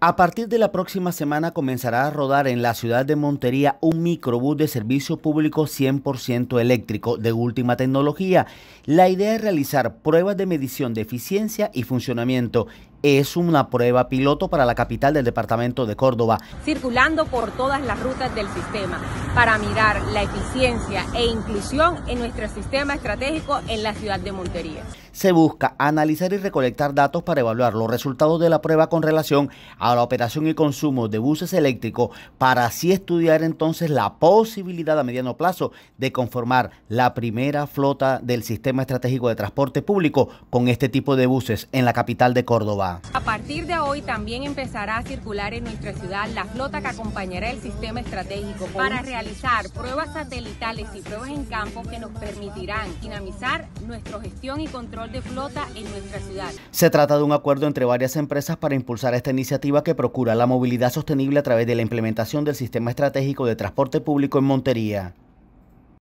A partir de la próxima semana comenzará a rodar en la ciudad de Montería un microbús de servicio público 100% eléctrico de última tecnología. La idea es realizar pruebas de medición de eficiencia y funcionamiento es una prueba piloto para la capital del departamento de Córdoba. Circulando por todas las rutas del sistema para mirar la eficiencia e inclusión en nuestro sistema estratégico en la ciudad de Montería. Se busca analizar y recolectar datos para evaluar los resultados de la prueba con relación a la operación y consumo de buses eléctricos para así estudiar entonces la posibilidad a mediano plazo de conformar la primera flota del sistema estratégico de transporte público con este tipo de buses en la capital de Córdoba. A partir de hoy también empezará a circular en nuestra ciudad la flota que acompañará el sistema estratégico para realizar pruebas satelitales y pruebas en campo que nos permitirán dinamizar nuestra gestión y control de flota en nuestra ciudad. Se trata de un acuerdo entre varias empresas para impulsar esta iniciativa que procura la movilidad sostenible a través de la implementación del sistema estratégico de transporte público en Montería.